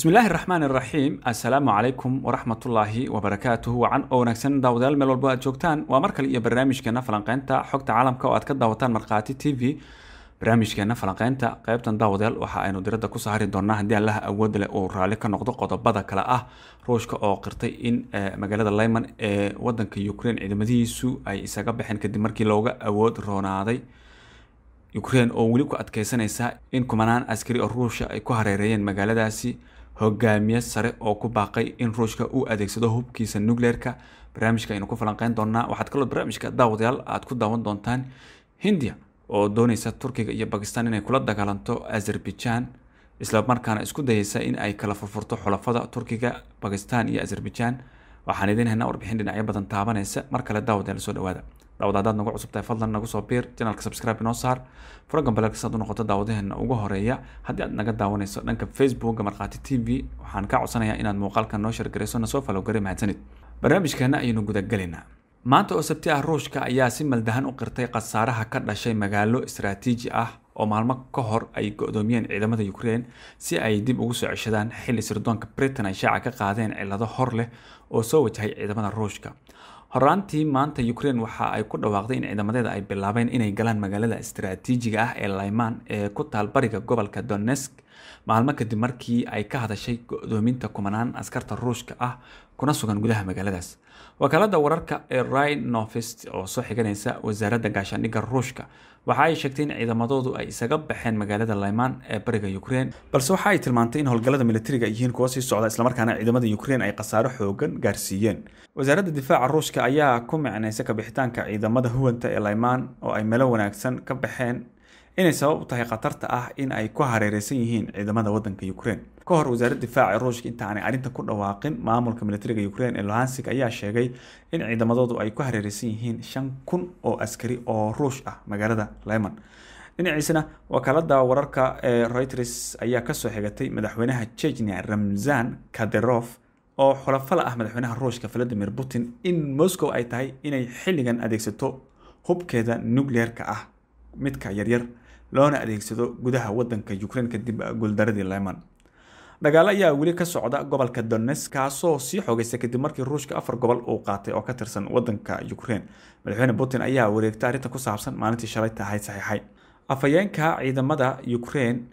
bismi illaahi raxmaan iraxiim assalaamu calaykum waraxmatullaahi wabarakaatuh wacan oo wanaagsan daawadayaal meel walbo aad joogtaan waa mar kale iyo barnaamijkeena falanqeynta xogta caalamka oo aad ka daawataan markhaati t v barnaamijkeena falanqeynta qeybtan daawadayaal waxa aynu diradda ku sahari doonaa haddii allaha awood leh uu raalli ka noqdo qodobada kale ah ruushka oo qirtay in eh, magaalada lyman ee wadanka ukrain ciidamadihiisu ay isaga baxeen kadib markii looga awood roonaaday ukrain oo weli ku adkeysanaysa in kumanaan askari oo ruusha ay ku hareereeyeen magaaladaasi hogaamiye sare oo ku baaqay in ruushka uu adeegsado hubkiisa nucleerka barnaamijka aynu ku falanqeyn doonaa waxaad kaloo barnaamijka daawadayaal aad ku daawan doontaan hindiya oo dooneysa turkiga iyo bakistan inay kula dagaalanto azerbaijan islamarkaana isku dayeysa in ay kala furfurto xulafada turkiga bakistan iyo azerbaijan waxaan idiin haynaa warbixin dhinacyo badan taabanaysa mar kale daawadayaal soo dhawaada daawad haddaad nagu cusubtahay fadlan nagu soo biir janalka subscribe inoo saar furoggan baleerka saad u noqoto daawadaheena ugu horeeya haddii aad naga daawanayso dhanka facebookga markhaati t v waxaan kaa codsanayaa inaad muuqaalka noo shargarayso soo falowgaray mahadsanid barnaamijkeenna ayaynu gudagelaynaa maanta oo sabti ah ruushka ayaa si maldahan u qirtay khasaaraha ka dhashay magaalo istaraatiiji ah oo maalmo ka hor ay go-doomiyeen ciidamada ukraine si ay dib ugu soo ceshadaan xilli sirdoonka britain ay shaaca ka qaadeen cillado hor leh oo soo wajahay ciidamada ruushka horaantii maanta ukraine waxa ay ku dhawaaqday in ciidamadeeda ay bilaabeen inay galaan magaalada istaraatiijiga ah ee layman ee ku taal bariga gobolka donesk maalmo kadib markii ay ka hadashay go-doominta kumanaan askarta ruushka ah kuna sugan gudaha magaaladaas wakaalada wararka ee rhinovest oo soo xiganaysa wasaaradda gaashaandhigga ruushka waxa ay sheegtay in ciidamadoodu ay isaga baxeen magaalada layman ee bariga ukrein balse waxa ay tilmaantay in howlgallada milatariga ay yihiin kuwa sii socda islamarkaana ciidamada ukrein ay khasaaro xoogan gaarsiiyeen wasaaradda difaaca ruushka ayaa ku micnaysa kabixitaanka ciidamada huwanta ee layman oo ay meelo wanaagsan ka baxeen inay sabab u tahay khatarta ah in ay ku hareereysan yihiin ciidamada waddanka Ukraine ka hor wasaaradda difaaca Ruushka inta aanay arrintan ku dhawaaqin maamulka milatariga ukrein ee Luhansk ayaa sheegay in ciidamadoodu ay ku hareereysan yihiin shan kun oo askari oo Ruush ah magaalada leman dhinaciisana wakaalada wararka ee Reuters ayaa kasoo xigatay madaxweynaha Chechnya Ramzan kaderof oo xulafala ah madaxweynaha Ruushka Vladimir Putin in Moscow ay tahay inay xilligan adeegsato hubkeeda nuclearka ah midka yaryar loona adeegsado gudaha waddanka yukrain kadib ah, guuldaradii leman dhagaalo ayaa weli ka socda gobolka dones kaasoo sii xogeysa kadib markii ruushka afar gobol uu qaatay oo ka tirsan wadanka ukrain madaxweyne putin ayaa wareegtay arrinta ku saabsan maalintii shalay tahay saxiixay afhayeenka ciidamada ukrain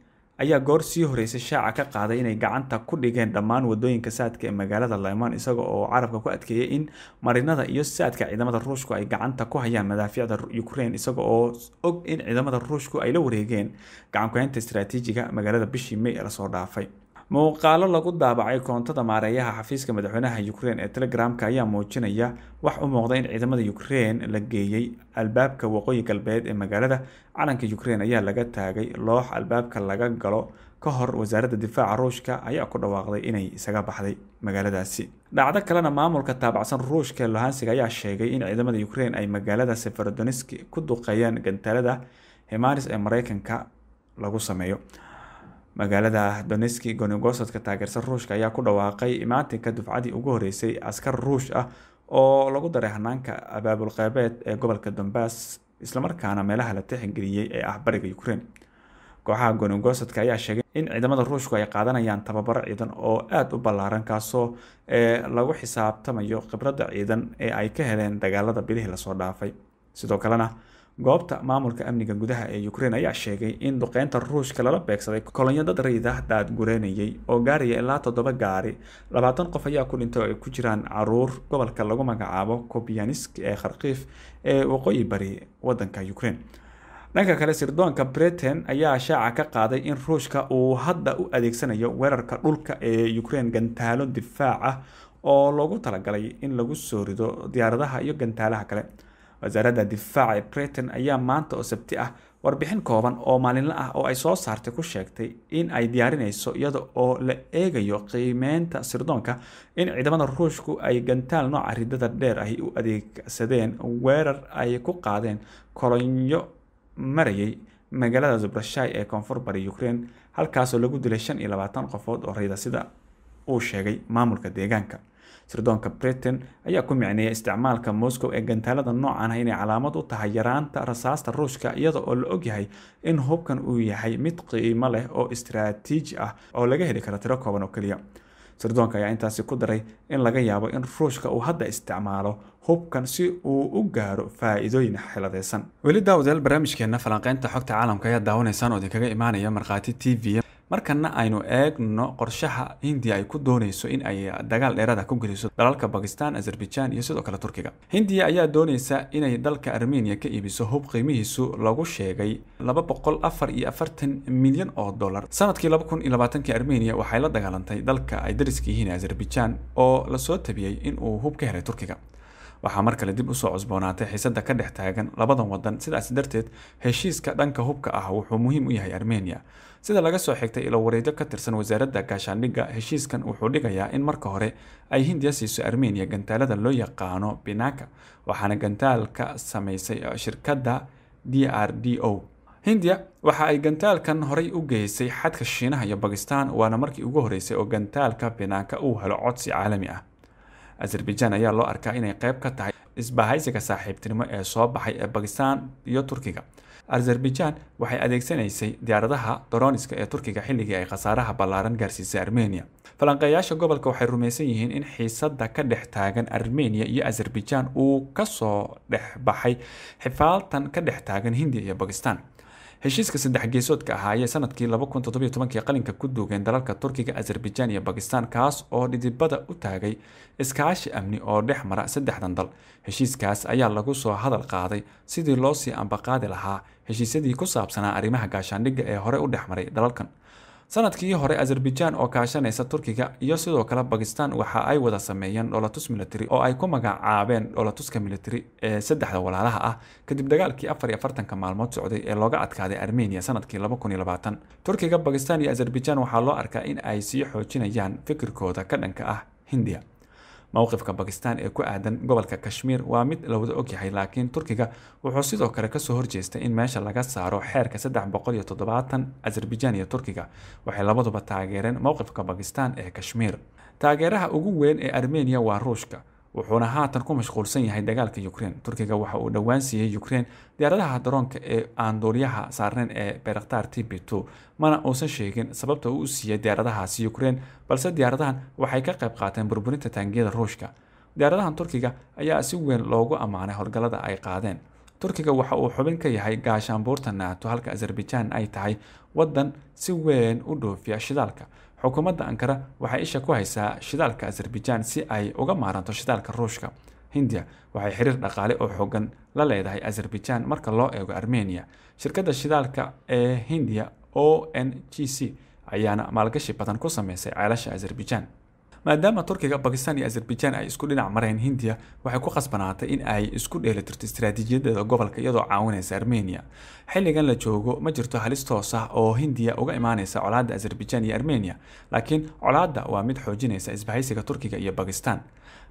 ayaa goor sii horreysay shaaca ka qaaday inay gacanta ku dhigeen dhammaan waddooyinka saadka ee magaalada lyman isaga oo carabka ku adkeeyay in marinada iyo saadka ciidamada ruushku ay gacanta ku hayaan madaafiicda ukraine isaga oo og in ciidamada ruushku ay la wareegeen gacankuhaynta istaraatiijiga magaalada bishii may lasoo dhaafay muuqaalo lagu daabacay koontada maareeyaha xafiiska madaxweynaha ukrein ee telegramka ayaa muujinaya wax u muuqda in ciidamada ukrein la geeyey albaabka waqooyi galbeed ee magaalada calanka ukrein ayaa laga taagay loox albaabka laga galo ka hor wasaaradda difaaca ruushka ayaa ku dhawaaqday inay isaga baxday magaaladaasi dhacdo kalena maamulka taabacsan ruushka ee lohansiga ayaa sheegay in ciidamada ukrein ay magaalada seferodoniski ku duqeeyeen gantaalada himaris ee mareykanka lagu sameeyo magaalada doneski gonegosadka taageersan ruushka ayaa ku dhawaaqay imaatinka dufcadii ugu horreysay askar ruush ah oo lagu daray hanaanka abaabulqeebeed ee gobolka dombas islamarkaana meelaha la tixgeliyey ee ah bariga ukraine kooxaha gonegosadka ayaa sheegay in ciidamada ruushku ay qaadanayaan tababaro ciidan oo aada u ballaaran kaasoo ee eh, lagu xisaabtamayo khibradda ciidan ee ay ka heleen dagaalada bilihii lasoo dhaafay sidoo kalena goobta maamulka amniga gudaha ee ukrein ayaa sheegay in duqeynta ruushka lala beegsaday kolonyo dad rayida daad gureynayay oo gaaraya ilaa toddoba gaari labaatan qof ayaa ku dhintay oo ay ku jiraan caruur gobolka lagu magacaabo kobyanisk ee kharkiif ee waqooyi bari wadanka ukrein dhanka kale sirdoonka britain ayaa shaaca ka qaaday in ruushka uu hadda u adeegsanayo weerarka dhulka ee ukrein gantaalo difaac ah oo loogu talagalay in lagu soo rido diyaaradaha iyo gantaalaha kale wasaaradda difaaca ee britain ayaa maanta oo sabti ah warbixin kooban oo maalinla ah oo ay soo saartay ku sheegtay in ay diyaarinayso iyada oo la eegayo qiimeynta sirdoonka in ciidamada ruushku ay gantaal nooca ridada dheer ahi u adeegsadeen weerar ay ku qaadeen kolonyo marayay magaalada zubrashai ee koonfur bari ukraine halkaasoo lagu dilay shan iyo labaatan qofood oo rayda sida uu sheegay maamulka deegaanka sirdoonka britain ayaa ku micneeyay isticmaalka moscow ee gantaalada noocan ah inay calaamad u tahay yaraanta rasaasta ruushka iyada oo la ogyahay in hubkan uu yahay mid qiimo leh oo istaraatiiji ah oo laga heli kara tiro kooban oo keliya sirdoonka ayaa intaasi ku daray in laga yaabo in ruushka uu hadda isticmaalo hubkan si uu u gaaro faa'iidooyin xeladeysan weli daawdeel barnaamijkeenna falanqeynta xogta caalamka ayaa daawanaysaan oo idinkaga imaanaya markhaati t v markana aynu eegno qorshaha hindiya ay ku doonayso in ay dagaal dheerada ah ku geliso dalalka bakistan azerbaijan iyo sidoo kale turkiga hindiya ayaa doonaysa inay dalka armeniya ka iibiso hub qiimihiisu lagu sheegay laba boqol afar iyo afartan milyan oo dollar sanadkii laba kun iyo labaatankii armenia waxay la dagaalantay dalka ay dariska yihiin azerbaijan oo lasoo tabiyey inuu hub ka helay turkiga waxaa mar kale dib usoo cusboonaatay xiisada ka dhex taagan labadan waddan sidaas darteed heshiiska dhanka hubka ah wuxuu muhiim u yahay armenia sida laga soo xigtay ilowareedyo ka tirsan wasaaradda gaashaandhigga heshiiskan wuxuu dhigayaa in marka hore ay hindiya siiso armeniya gantaalada loo yaqaano binaka waxaana gantaalka ka samaysay shirkadda d r d o hindiya waxa ay gantaalkan horay u geysay xadka shiinaha iyo bakistan waana markii ugu horreysay oo gantaalka binaka uu helo codsi caalami ah azerbaijan ayaa loo arkaa inay qayb ka tahay isbahaysiga saaxiibtinimo ee soo baxay ee bakistan iyo turkiga azerbaijan waxay adeegsanaysay diyaaradaha daroniska ee turkiga xilligii ay khasaaraha ballaaran gaarsiisay armenia falanqeeyaasha gobolka waxay rumaysan yihiin in xiisadda ka dhex taagan armenia iyo azerbaijan uu kasoo dhex baxay xifaaltan ka dhex taagan hindiya iyo bakistan heshiiska saddex geesoodka ahaayee sanadkii kii qalinka ku duugeen dalalka turkiga azerbaijan iyo bakistan kaas oo dhidibada u taagay iskaashi amni oo dhex mara saddexdan dal heshiiskaas ayaa lagu soo hadal qaaday sidii loo sii ambaqaadi lahaa heshiisyadii ku saabsanaa arrimaha gaashaandhigga ee hore u dhex maray dalalkan sanadkii hore azerbaijan oo kaashanaysa turkiga iyo sidoo kale bakistan waxa ay wada sameeyeen dholatus military oo ay ku magacaabeen dholatuska military ee saddexda walaalaha ah kadib dagaalkii afar iyo afartanka maalmood socday ee looga adkaaday armenia sanadkii laba kun iyo labaatan turkiga bakistan iyo azerbaijaan waxaa loo arkaa in ay sii xoojinayaan fikirkooda ka dhanka ah hindiya mowqifka bakistan ee ku aadan gobolka kashmiir waa mid lawada ogyahay laakiin turkiga wuxuu sidoo kale kasoo horjeestay in meesha laga saaro xeerka saddex boqol iyo toddobaatan azerbaijaan iyo turkiga waxay labaduba taageereen mowqifka bakistan ee kashmiir taageeraha ugu weyn ee armeniya waa ruushka wuxuuna haatan ku mashquulsan yahay dagaalka ukrein turkiga waxa uu dhowaan siiyey ukrein diyaaradaha daroonka ee aan duuliyaha saarneyn ee beraktar t b two mana uusan sheegin sababta uu u siiyey diyaaradahaasi ukrein balse diyaaradahan waxay ka qayb qaateen burburinta taangiyada ruushka diyaaradahan turkiga ayaa si weyn loogu ammaanay howlgallada ay qaadeen turkiga waxa uu xubin ka yahay gaashaanbuurta naato halka azerbaijan ay tahay waddan si weyn u dhoofiya shidaalka xukuumadda ankara waxay isha ku haysaa shidaalka azerbaijan si ay uga maaranto shidaalka ruushka hindiya waxay xiriir dhaqaale oo xooggan la leedahay azerbaijan marka loo eego armenia shirkadda shidaalka ee hindiya o n g c ayaana maalgashi badan ku sameysay ceelasha azerbaijan maadaama turkiga bakistan iyo azerbaijan ay isku dhinac mareen hindiya waxay ku khasbanaatay in ay isku dheelitirto istaraatiijiyadeeda gobolka iyadoo caawinaysa armenia xilligan la joogo ma jirto halis toos ah oo hindiya uga imaanaysa colaadda azerbaijaan iyo armenia laakiin colaadda waa mid xoojinaysa isbahaysiga turkiga iyo bakistan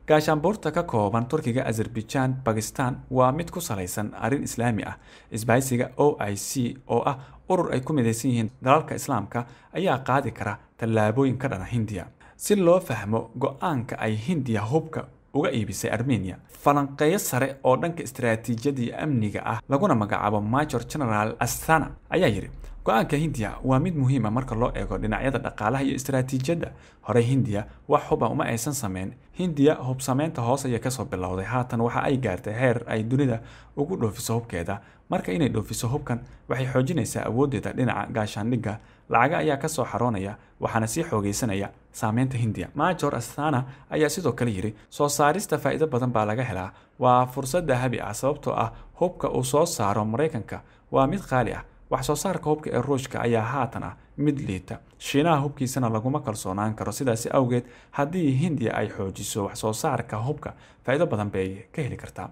gaashaanbuurta ka kooban turkiga azerbaijan bakistan waa mid ku salaysan arrin islaami ah isbahaysiga o i c oo ah urur ay ku midaysan yihiin dalalka islaamka ayaa qaadi kara tallaabooyin ka dhana hindiya si loo fahmo go'aanka ay hindiya hubka uga iibisay armenia falanqeeyo sare oo dhanka istaraatiijiyadii amniga ah laguna magacaabo major general astana ayaa yidhi go-aanka hindiya waa mid muhiima ah marka loo eego dhinacyada dhaqaalaha iyo istaraatiijiyadda horey hindiya wax huba ah uma aysan sameyn hindiya hubsameynta hoos ayay kasoo bilowday haatan waxa ay gaartay heer ay dunida ugu dhoofiso hubkeeda marka inay dhoofiso hubkan waxay xoojinaysaa awooddeeda dhinaca gaashaandhigga lacaga ayaa ka soo xaroonaya waxaana sii xoogaysanaya saameynta hindiya major astana ayaa sidoo kale yidhi soo saarista faa'iido badan baa laga helaa waa fursadda habi ah sababtoo ah hubka uu soo saaro maraykanka waa mid qaali ah wax soo saarka hubka ee ruushka ayaa haatan ah mid liita shiinaha hubkiisana laguma kalsoonaan karo sidaasi awgeed haddii hindiya ay xoojiso wax soo saarka hubka faa'iido badan bay ka heli kartaa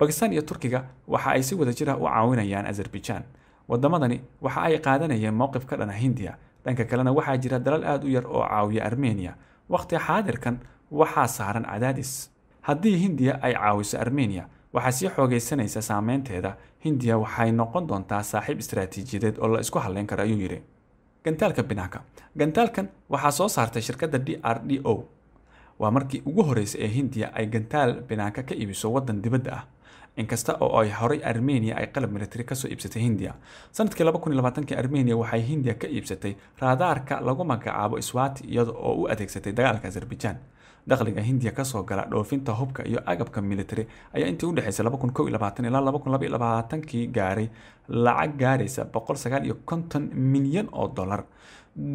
bakistan iyo turkiga waxa ay si wada jir ah u caawinayaan azerbaijan waddamadani waxa ay qaadanayeen mowqif ka dhana hindiya dhanka kalena waxaa jira dalal aad u yar oo caawiya armeniya waqhti xaadirkan waxaa saaran cadaadis haddii hindiya ay caawiso armeniya waxaa sii xoogaysanaysa saameynteeda hindiya waxay noqon doontaa saaxiib istaraatiijiyadeed oo la isku halleyn karo ayuu yidhi gantaalka binaanka gantaalkan waxaa soo saartay shirkadda d r d o waa markii ugu horreysay ee hindiya ay gantaal binaanka ka iibiso waddan dibadda ah inkasta oo ay horay armeniya ay qalab militari kasoo iibsatay hindiya sanadkii kii armenia waxay hindiya ka iibsatay raadaarka lagu magacaabo iswaati iyada oo u adeegsatay dagaalka azerbaijaan dakhliga hindiya kasoo gala dhoofinta hubka iyo agabka militari ayaa intii udhexaysay ilaa kii gaaray lacag gaaraysa milyan oo dollar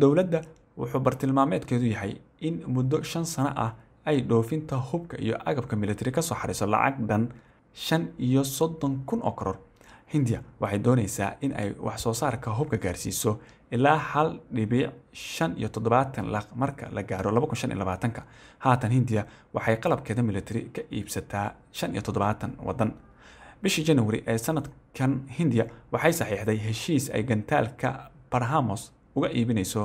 dowladda wuxuu bartilmaameedkeedu yahay in muddo shan sano ah ay dhoofinta hubka iyo agabka militari kasoo xariso lacag dhan shan iyo soddon kun oo karoor hindiya waxay doonaysaa in ay saarka hubka gaarsiiso ilaa hal dhibic shan iyo toddobaatan laq marka la gaaro laba kun shan iyo labaatanka haatan hindiya waxay qalabkeeda milatari ka iibsataa shan iyo toddobaatan waddan bishii januari ee sanadkan hindiya waxay saxiixday heshiis ay gantaalka barhamos uga iibinayso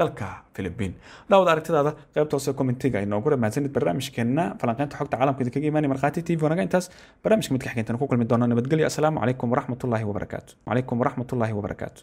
dalka philibiin daawad aragtidaada qaybta hoose commentiga inoogu dhamaasanid barnaamijkeena falanqeynta xogta caalamka idinkaga imaanay markhaati tv naga intaas barnaamijka midka xigeentan ku kulmi doona nabadgelyo assalaamu calaykum waraxmatullaahi wabarakaatu calaykum waraxmatullaahi wabarakaatu